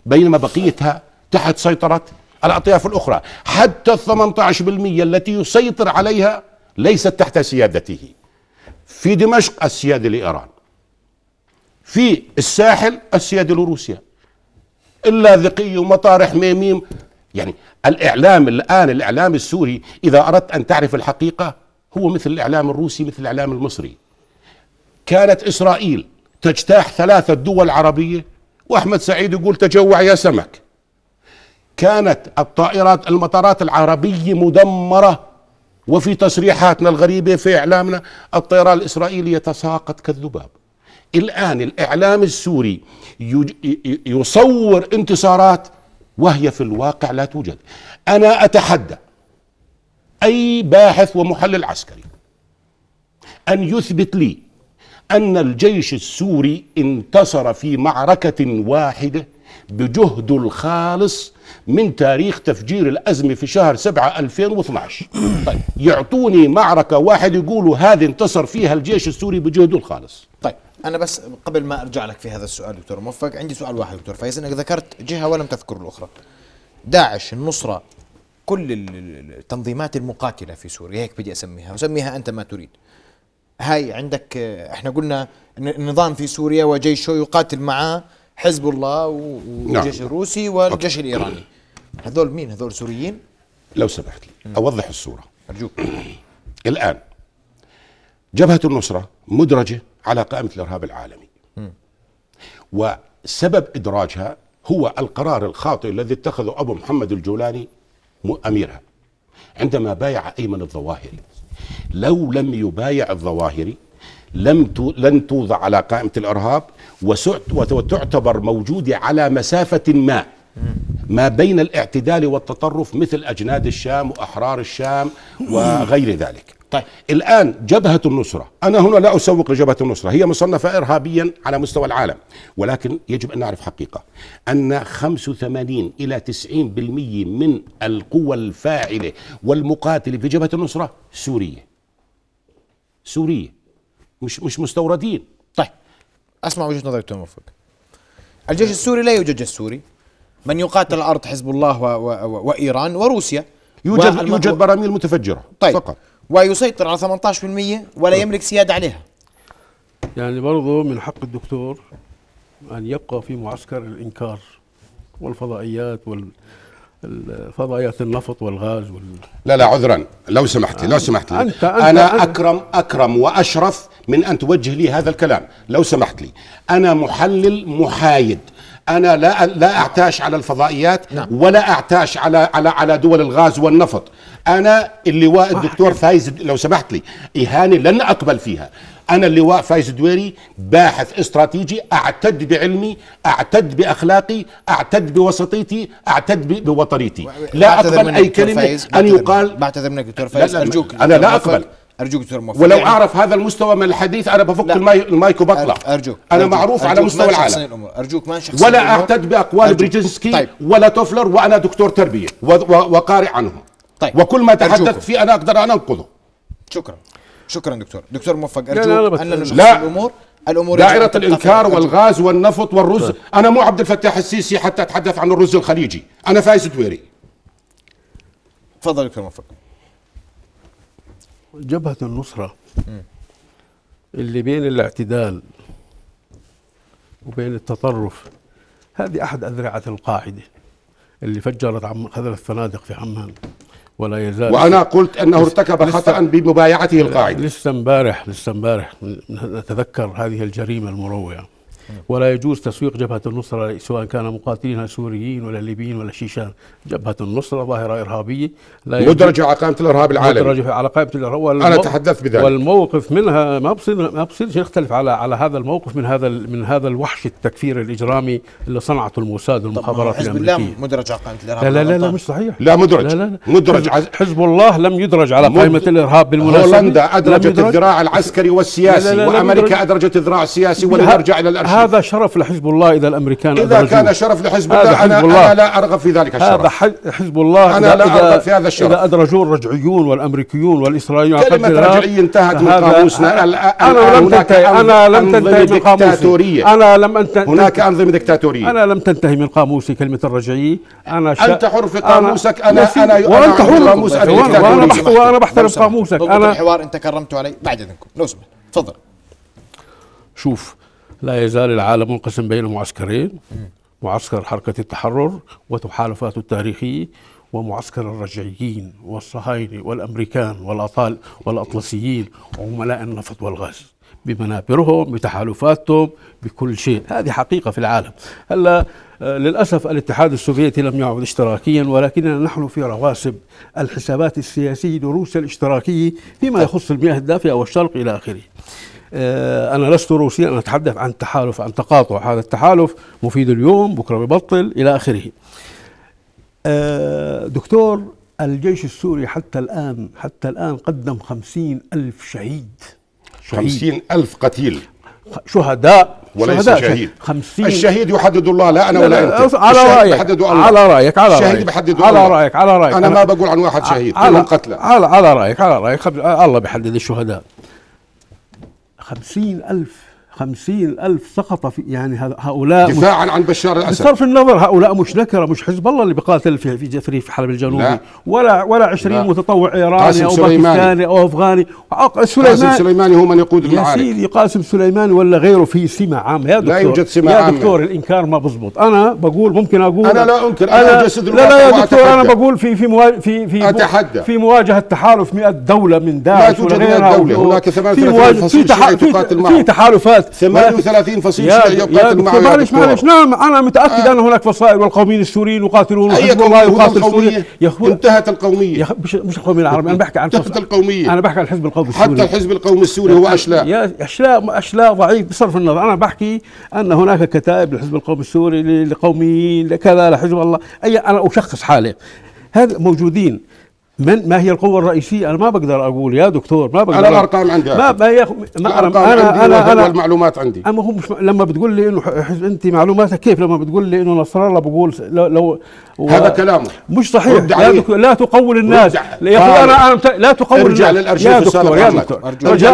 بينما بقيتها تحت سيطرة الأطياف الأخرى حتى ال 18% التي يسيطر عليها ليست تحت سيادته في دمشق السيادة لإيران في الساحل السيادة لروسيا اللاذقية ومطار حميميم يعني الإعلام الآن الإعلام السوري إذا أردت أن تعرف الحقيقة هو مثل الإعلام الروسي مثل الإعلام المصري كانت إسرائيل تجتاح ثلاثة دول عربية وأحمد سعيد يقول تجوع يا سمك كانت الطائرات المطارات العربية مدمرة وفي تصريحاتنا الغريبة في إعلامنا الطيران الإسرائيلي يتساقط كالذباب الآن الإعلام السوري يصور انتصارات وهي في الواقع لا توجد أنا أتحدى أي باحث ومحلل عسكري أن يثبت لي أن الجيش السوري انتصر في معركة واحدة بجهد الخالص من تاريخ تفجير الأزمة في شهر 7 2012 طيب يعطوني معركة واحدة يقولوا هذه انتصر فيها الجيش السوري بجهده الخالص طيب انا بس قبل ما ارجع لك في هذا السؤال دكتور موفق عندي سؤال واحد دكتور فايز انك ذكرت جهه ولم تذكر الاخرى داعش النصره كل التنظيمات المقاتله في سوريا هيك بدي اسميها وسميها انت ما تريد هاي عندك احنا قلنا النظام في سوريا وجيشه يقاتل مع حزب الله نعم. والجيش نعم. الروسي والجيش أوكي. الايراني هذول مين هذول سوريين لو سمحت لي اوضح الصوره ارجوك الان جبهه النصره مدرجه على قائمة الإرهاب العالمي وسبب إدراجها هو القرار الخاطئ الذي اتخذه أبو محمد الجولاني أميرها عندما بايع أيمن الظواهري لو لم يبايع الظواهري لم تو لن توضع على قائمة الإرهاب وتعتبر موجودة على مسافة ما ما بين الاعتدال والتطرف مثل أجناد الشام وأحرار الشام وغير ذلك طيب الآن جبهة النصرة أنا هنا لا أسوق لجبهة النصرة هي مصنفة إرهابيا على مستوى العالم ولكن يجب أن نعرف حقيقة أن 85 إلى 90% من القوى الفاعلة والمقاتلة في جبهة النصرة سورية سورية مش مش مستوردين طيب أسمع وجهة نظرك توفق الجيش السوري لا يوجد جيش سوري من يقاتل الأرض حزب الله و و و وإيران وروسيا يوجد يوجد براميل متفجرة طيب فقط ويسيطر على 18% ولا نعم. يملك سيادة عليها يعني برضه من حق الدكتور أن يبقى في معسكر الإنكار والفضائيات وال فضائيات النفط والغاز وال... لا لا عذرا لو سمحت لو سمحت لي أنت أنت أنا أكرم أكرم وأشرف من أن توجه لي هذا الكلام لو سمحت لي أنا محلل محايد انا لا لا اعتاش على الفضائيات نعم. ولا اعتاش على على على دول الغاز والنفط انا اللواء الدكتور فايز لو سمحت لي اهانه لن اقبل فيها انا اللواء فايز دويري باحث استراتيجي اعتد بعلمي اعتد باخلاقي اعتد بوسطيتي اعتد بوطنيتي لا اقبل اي كلمه ان يقال بعتذر منك دكتور فايز ارجوك انا لا اقبل ارجوك دكتور موفق ولو يعني اعرف هذا المستوى من الحديث انا بفك المايك وبطلع ارجوك انا أرجوك معروف أرجوك على مستوى العالم ارجوك ما ولا اعتد باقوال بريجنسكي طيب. ولا توفلر وانا دكتور تربيه و... و... وقارئ عنهم طيب وكل ما تحدثت فيه انا اقدر ان انقذه شكرا شكرا دكتور دكتور موفق ارجو لا لا لا ان لا الامور الامور دائرة الانكار والغاز والنفط والرز طيب. انا مو عبد الفتاح السيسي حتى اتحدث عن الرز الخليجي انا فايز دويري تفضل دكتور موفق جبهة النصرة م. اللي بين الاعتدال وبين التطرف هذه احد اذرعة القاعدة اللي فجرت خذلت الفنادق في عمان ولا يزال وانا قلت انه ارتكب خطا بمبايعته القاعده لسه امبارح لسه امبارح نتذكر هذه الجريمه المروعه ولا يجوز تسويق جبهة النصرة سواء كان مقاتلينها سوريين ولا ليبيين ولا شيشان جبهة النصرة ظاهرة إرهابية لا مدرجة على قائمة الإرهاب العالمي مدرجة على قائمة الإرهاب أنا تحدثت بذلك والموقف منها ما بصير ما بصير نختلف على على هذا الموقف من هذا من هذا الوحش التكفير الإجرامي اللي صنعته الموساد والمخابرات الأمريكية حزب الله مدرج على قائمة الإرهاب لا لا لا, لا مش صحيح لا مدرج لا لا مدرج حزب الله لم يدرج على قائمة الإرهاب بالمناسبة هولندا أدرجت الذراع العسكري والسياسي وأمريكا أدرجت الذراع السياسي ولنرجع إلى الأرشيف هذا شرف لحزب الله اذا الامريكان اذا أدرجوه. كان شرف لحزب الله, حزب أنا, الله انا لا ارغب في ذلك الشرف هذا حزب الله انا لا ارغب في هذا الشرف اذا ادرجوه الرجعيون والامريكيون والاسرائيليون كلمه رجعي انتهت من قاموسنا انا لم تنتهي انا لم تنتهي من قاموسي انا لم أنتهي هناك انظمه دكتاتوريه انا لم تنتهي من قاموسي كلمه الرجعي انا شا... انت حر في قاموسك انا انا وانت حر قاموس وانا بحترم نعم، نعم، قاموسك نعم. انا الحوار انت كرمته علي بعد اذنكم لو سمحت تفضل شوف لا يزال العالم منقسم بين معسكرين معسكر حركة التحرر وتحالفاته التاريخية ومعسكر الرجعيين والصهاينة والأمريكان والأطال والأطلسيين وعملاء النفط والغاز بمنابرهم بتحالفاتهم بكل شيء هذه حقيقة في العالم هلا آه، للأسف الاتحاد السوفيتي لم يعد اشتراكيا ولكننا نحن في رواسب الحسابات السياسية دروس الاشتراكية فيما يخص المياه الدافئة والشرق إلى آخره آه، أنا لست روسيا أنا أتحدث عن تحالف عن تقاطع هذا التحالف مفيد اليوم بكرة ببطل إلى آخره آه، دكتور الجيش السوري حتى الآن حتى الآن قدم خمسين ألف شهيد, شهيد. خمسين ألف قتيل شهداء وليس شهداء شهيد خمسين الشهيد يحدد الله لا انا لا ولا لا انت على رايك الله على رايك على رايك الشهيد على على رايك على رايك انا, أنا ما بقول عن واحد شهيد كلهم قتلى على على رايك على رايك آه، الله بيحدد الشهداء خمسين ألف خمسين ألف سقط في يعني هؤلاء دفاعا عن بشار الأسد بصرف النظر هؤلاء مش نكرة مش حزب الله اللي بقاتل في في جفري في حلب الجنوبي لا ولا ولا 20 متطوع إيراني أو باكستاني أو أفغاني سليماني قاسم سليماني هو من يقود المعارك يا سيدي قاسم سليماني ولا غيره في سمة عامة يا دكتور لا يوجد سمة عامة يا عامة. دكتور الإنكار ما بزبط أنا بقول ممكن أقول أنا لا أنكر أنا, أنا جسد لا لا يا دكتور أنا بقول في في في في أتحدى في مواجهة تحالف 100 دولة من داعش لا توجد 100 دولة هناك 38 في في تحالفات قتلت 38 فصيل شيعي يقاتل مع معلش معلش نعم انا متاكد آه. ان هناك فصائل والقوميين السوريين يقاتلون وحزب الله يقاتل السوريين انتهت القوميه يخ... مش مش القوميه العربيه انا بحكي عن انتهت القوميه انا بحكي عن الحزب القومي السوري حتى الحزب القومي السوري هو اشلاء يا اشلاء اشلاء ضعيف بصرف النظر انا بحكي ان هناك كتائب للحزب القومي السوري لقوميين لكذا لحزب الله اي انا اشخص حالي هذا موجودين من ما هي القوه الرئيسيه انا ما بقدر اقول يا دكتور ما بقدر انا الارقام عندي ما ما, يخ... ما الارقام أنا عندي أنا أنا والمعلومات عندي اما هو مش... لما بتقول لي انه انت معلوماتك كيف لما بتقول لي انه نصر الله بقول لو و... هذا كلامه مش صحيح لا, دك... لا تقول الناس يا اخي انا انا لا تقول ارجع الناس للارشيف يا دكتور يا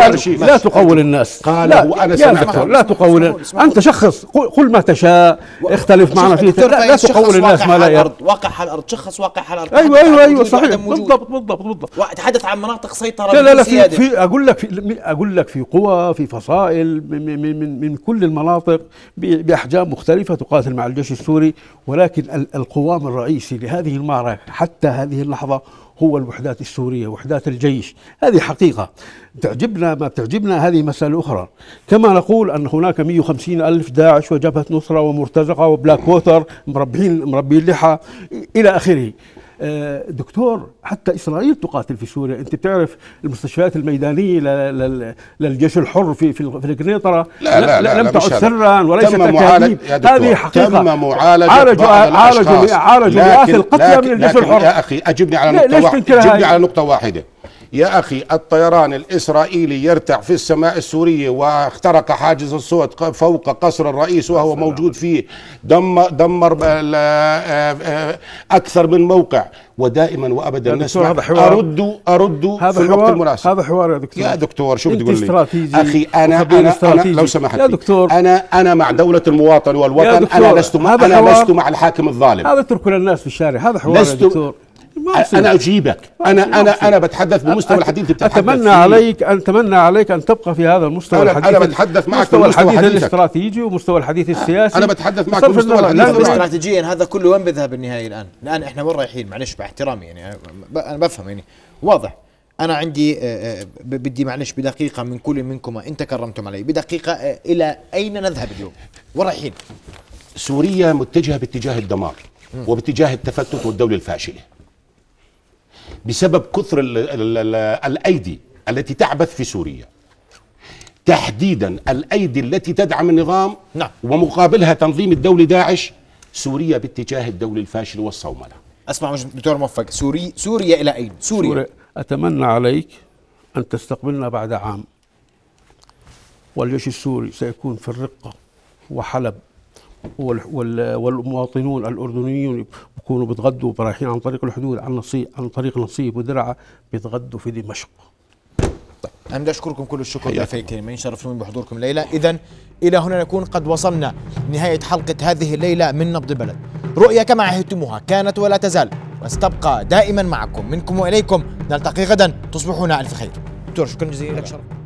دكتور لا تقول الناس قال لا سمعت يا دكتور لا تقول انت شخص قل ما تشاء اختلف معنا في لا, تقول الناس ما لا يرد واقع على الارض شخص واقع على الارض ايوه ايوه ايوه صحيح بالضبط بالضبط بالضبط واتحدث عن مناطق سيطره لا لا في, اقول لك اقول لك في قوى في فصائل من من من كل المناطق باحجام مختلفه تقاتل مع الجيش السوري ولكن القوام الرئيسي لهذه المعركة حتى هذه اللحظة هو الوحدات السورية وحدات الجيش هذه حقيقة تعجبنا ما تعجبنا هذه مسألة أخرى كما نقول أن هناك 150 ألف داعش وجبهة نصرة ومرتزقة وبلاك ووتر مربين, مربين لحى إلى آخره آه، دكتور حتى اسرائيل تقاتل في سوريا انت بتعرف المستشفيات الميدانيه للجيش الحر في في القنيطره لا لا, لا, لم تعد سرا وليس تكاذيب هذه حقيقه تم معالجه عالجوا عالجوا عالجوا مئات القتلى من الجيش الحر يا اخي اجبني على نقطه واحده اجبني على نقطه واحده يا أخي الطيران الإسرائيلي يرتع في السماء السورية واخترق حاجز الصوت فوق قصر الرئيس وهو موجود فيه دمر, دمر آه، آه، أكثر من موقع ودائما وابدا نسمع هذا حوار أرد أرد في الوقت المناسب هذا حوار يا دكتور يا دكتور شو بتقول لي أخي أنا أنا, لو سمحت يا دكتور أنا أنا مع دولة المواطن والوطن أنا لست أنا لست مع الحاكم الظالم هذا اتركه للناس في الشارع هذا حوار يا دكتور مصر. انا اجيبك مصر. انا مصر. انا انا بتحدث بمستوى الحديث بتتحدث اتمنى فيه. عليك اتمنى عليك ان تبقى في هذا المستوى أنا الحديث انا بتحدث معك مستوى الحديث حديثك. الاستراتيجي ومستوى الحديث السياسي انا بتحدث معك بمستوى الحديث استراتيجيا هذا كله وين بيذهب النهائي الان؟ الان احنا وين رايحين؟ معلش باحترامي يعني انا بفهم يعني واضح انا عندي بدي معلش بدقيقه من كل منكما انت كرمتم علي بدقيقه الى اين نذهب اليوم؟ وين رايحين؟ سوريا متجهه باتجاه الدمار وباتجاه التفتت والدوله الفاشله بسبب كثر الـ الـ الـ الايدي التي تعبث في سوريا تحديدا الايدي التي تدعم النظام نعم. ومقابلها تنظيم الدولي داعش سوريا باتجاه الدولة الفاشل والصوملة اسمع دكتور موفق سوري سوريا الى اين سوريا, سوريا. اتمنى عليك ان تستقبلنا بعد عام والجيش السوري سيكون في الرقه وحلب والمواطنون الاردنيون بيكونوا بيتغدوا رايحين عن طريق الحدود عن نصيب عن طريق نصيب ودرعا بيتغدوا في دمشق طيب. أنا بدي أشكركم كل الشكر ضيفي الكريمين شرفتوني بحضوركم الليلة إذا إلى هنا نكون قد وصلنا نهاية حلقة هذه الليلة من نبض بلد رؤيا كما عهدتموها كانت ولا تزال واستبقى دائما معكم منكم وإليكم نلتقي غدا تصبحون ألف خير دكتور شكرا جزيلا لك شرف